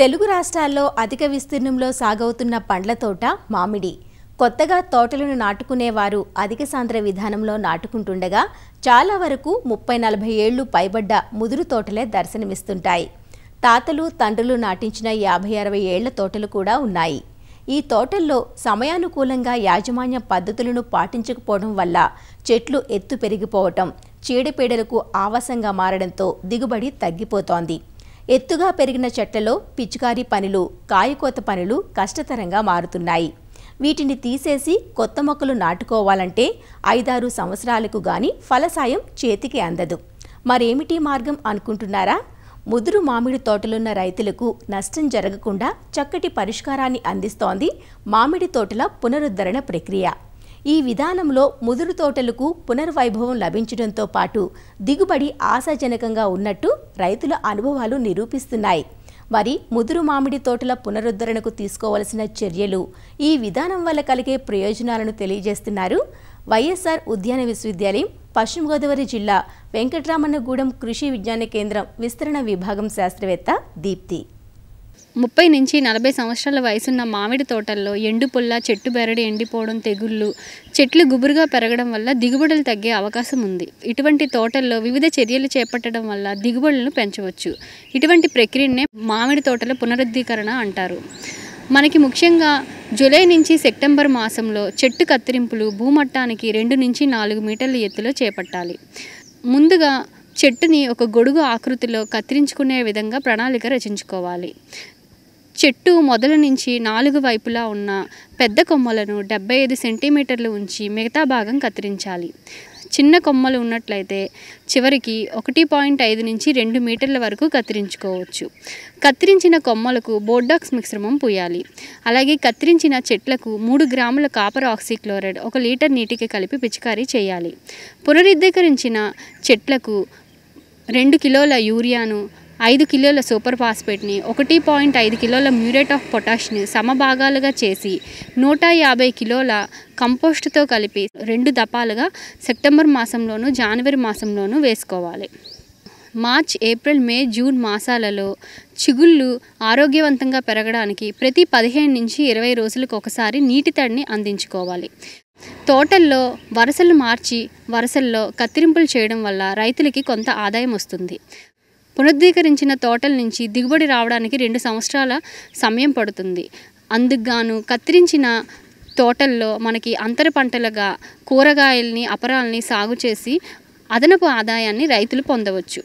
తెలుగు రాష్ట్రాల్లో అధిక విస్తీర్ణంలో సాగవుతున్న పండ్ల తోట మామిడి కొత్తగా తోటలను నాటుకునేవారు అధిక సాంద్ర విధానంలో నాటుకుంటుండగా చాలా వరకు ముప్పై నలభై ఏళ్లు పైబడ్డ ముదురు తోటలే దర్శనమిస్తుంటాయి తాతలు తండ్రులు నాటించిన యాభై అరవై ఏళ్ల తోటలు కూడా ఉన్నాయి ఈ తోటల్లో సమయానుకూలంగా యాజమాన్య పద్ధతులను పాటించకపోవడం వల్ల చెట్లు ఎత్తు పెరిగిపోవటం చీడపీడలకు ఆవాసంగా మారడంతో దిగుబడి తగ్గిపోతోంది ఎత్తుగా పెరిగిన చెట్లలో పిచికారీ పనులు కాయకోత పనులు కష్టతరంగా మారుతున్నాయి వీటిని తీసేసి కొత్త మొక్కలు నాటుకోవాలంటే ఐదారు సంవత్సరాలకు గాని ఫలసాయం చేతికి అందదు మరేమిటి మార్గం అనుకుంటున్నారా ముదురు మామిడి తోటలున్న రైతులకు నష్టం జరగకుండా చక్కటి పరిష్కారాన్ని అందిస్తోంది మామిడి తోటల పునరుద్ధరణ ప్రక్రియ ఈ విధానంలో ముదురు తోటలకు పునర్వైభవం లభించడంతో పాటు దిగుబడి ఆశాజనకంగా ఉన్నట్టు రైతుల అనుభవాలు నిరూపిస్తున్నాయి మరి ముదురు మామిడి తోటల పునరుద్ధరణకు తీసుకోవలసిన చర్యలు ఈ విధానం వల్ల కలిగే ప్రయోజనాలను తెలియజేస్తున్నారు వైఎస్ఆర్ ఉద్యాన విశ్వవిద్యాలయం పశ్చిమ గోదావరి జిల్లా వెంకటరామన్నగూడెం కృషి విజ్ఞాన కేంద్రం విస్తరణ విభాగం శాస్త్రవేత్త దీప్తి ముప్పై నుంచి నలభై సంవత్సరాల వయసున్న మామిడి తోటల్లో ఎండు పుల్ల చెట్టు బెరడి ఎండిపోవడం తెగుళ్ళు చెట్లు గుబురుగా పెరగడం వల్ల దిగుబడులు తగ్గే అవకాశం ఉంది ఇటువంటి తోటల్లో వివిధ చర్యలు చేపట్టడం వల్ల దిగుబడులను పెంచవచ్చు ఇటువంటి ప్రక్రియనే మామిడి తోటల పునరుద్ధీకరణ అంటారు మనకి ముఖ్యంగా జూలై నుంచి సెప్టెంబర్ మాసంలో చెట్టు కత్తిరింపులు భూమట్టానికి రెండు నుంచి నాలుగు మీటర్ల ఎత్తులో చేపట్టాలి ముందుగా చెట్టుని ఒక గొడుగు ఆకృతిలో కత్తిరించుకునే విధంగా ప్రణాళిక రచించుకోవాలి చెట్టు మొదల నుంచి నాలుగు వైపులా ఉన్న పెద్ద కొమ్మలను డెబ్బై ఐదు సెంటీమీటర్లు ఉంచి మిగతా భాగం కత్తిరించాలి చిన్న కొమ్మలు ఉన్నట్లయితే చివరికి ఒకటి పాయింట్ ఐదు నుంచి రెండు మీటర్ల వరకు కత్తిరించుకోవచ్చు కత్తిరించిన కొమ్మలకు బోర్డాక్స్ మిశ్రమం పూయాలి అలాగే కత్తిరించిన చెట్లకు మూడు గ్రాముల కాపర్ ఆక్సిక్లోరైడ్ ఒక లీటర్ నీటికి కలిపి పిచికారీ చేయాలి పునరుద్ధీకరించిన చెట్లకు రెండు కిలోల యూరియాను ఐదు కిలోల సూపర్ ఫాస్ఫేట్ని ఒకటి పాయింట్ ఐదు కిలోల మ్యూరేట్ ఆఫ్ పొటాష్ని సమభాగాలుగా చేసి నూట యాభై కిలోల కంపోస్ట్తో కలిపి రెండు దపాలుగా సెప్టెంబర్ మాసంలోను జనవరి మాసంలోనూ వేసుకోవాలి మార్చ్ ఏప్రిల్ మే జూన్ మాసాలలో చిగుళ్ళు ఆరోగ్యవంతంగా పెరగడానికి ప్రతి పదిహేను నుంచి ఇరవై రోజులకు ఒకసారి నీటి తడిని అందించుకోవాలి తోటల్లో వరసలు మార్చి వరసల్లో కత్తిరింపులు చేయడం వల్ల రైతులకి కొంత ఆదాయం వస్తుంది పునరుద్ధీకరించిన తోటల నుంచి దిగుబడి రావడానికి రెండు సంవత్సరాల సమయం పడుతుంది అందుకుగాను కత్తిరించిన తోటల్లో మనకి అంతర పంటలుగా కూరగాయల్ని అపరాల్ని సాగు చేసి అదనపు ఆదాయాన్ని రైతులు పొందవచ్చు